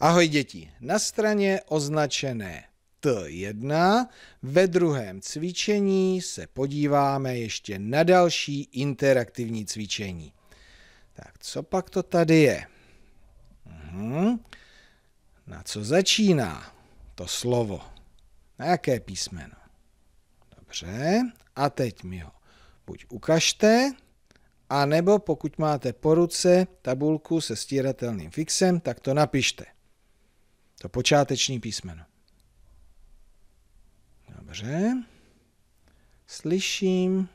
Ahoj děti, na straně označené T1 ve druhém cvičení se podíváme ještě na další interaktivní cvičení. Tak co pak to tady je? Uhum. Na co začíná to slovo? Na jaké písmeno? Dobře, a teď mi ho buď ukažte, anebo pokud máte po ruce tabulku se stíratelným fixem, tak to napište. To počáteční písmeno. Dobře. Slyším,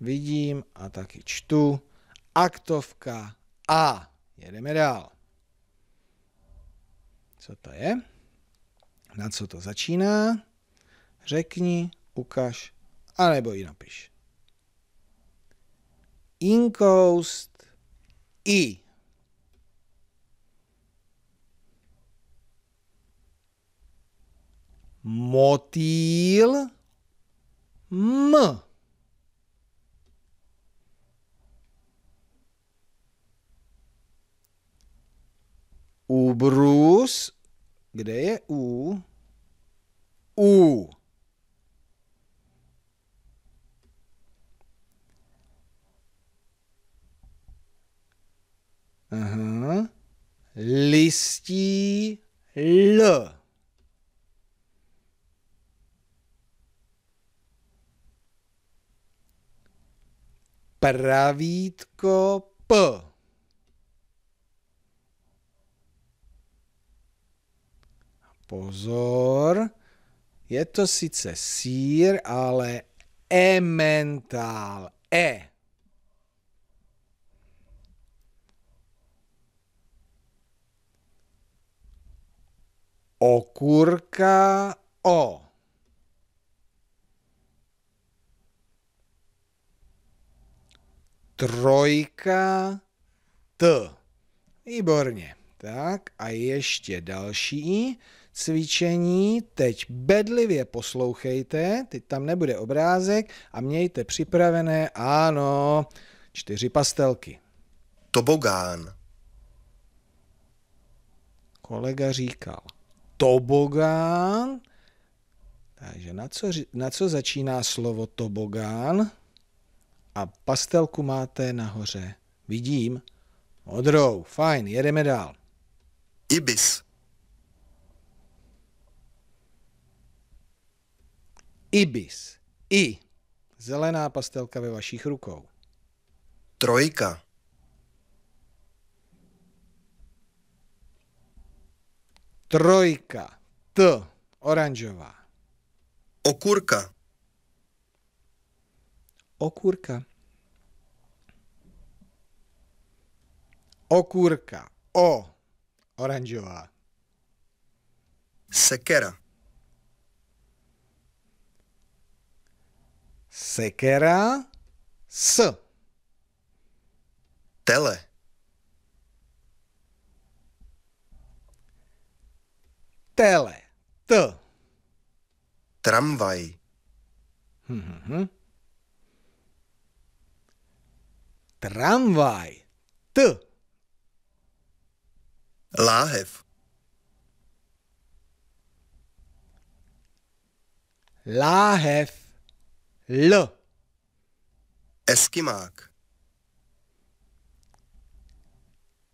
vidím a taky čtu. Aktovka A. Jedeme dál. Co to je? Na co to začíná? Řekni, ukaž, anebo ji napiš. Inkoust I. motýl m. Ubrus, kde je U? U. Aha. Listí L. pravítko P. Pozor, je to sice sír, ale ementál, e. Okurka, o. trojka T. Výborně. Tak a ještě další cvičení. Teď bedlivě poslouchejte, teď tam nebude obrázek a mějte připravené, ano, čtyři pastelky. Tobogán. Kolega říkal tobogán. Takže na co, na co začíná slovo tobogán? a pastelku máte nahoře. Vidím. Modrou, fajn, jedeme dál. Ibis. Ibis. I. Zelená pastelka ve vašich rukou. Trojka. Trojka. T. Oranžová. Okurka. ocurca, ocurca, O. Oranžová. Sekera. Sekera. S. Tele. Tele. T. Tramvaj. Uhum. Tramvaj. T. Láhev. Láhev. L. Eskimák.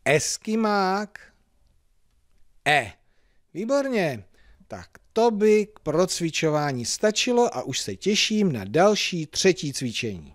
Eskimák. E. Výborně. Tak to by k procvičování stačilo a už se těším na další třetí cvičení.